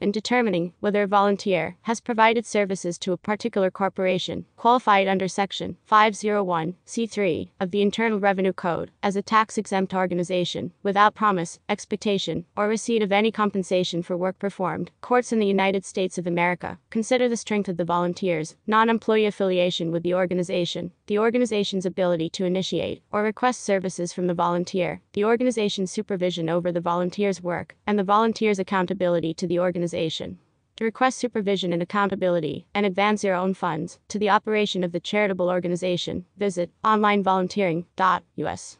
in determining whether a volunteer has provided services to a particular corporation qualified under Section 501c3 of the Internal Revenue Code as a tax exempt organization without promise, expectation, or receipt of any compensation for work performed. Courts in the United States of America consider the strength of the volunteer's non employee affiliation with the organization, the organization's ability to initiate or request services from the volunteer, the organization's supervision over the volunteer's work, and the volunteer's accountability to the organization organization, to request supervision and accountability, and advance your own funds to the operation of the charitable organization, visit onlinevolunteering.us.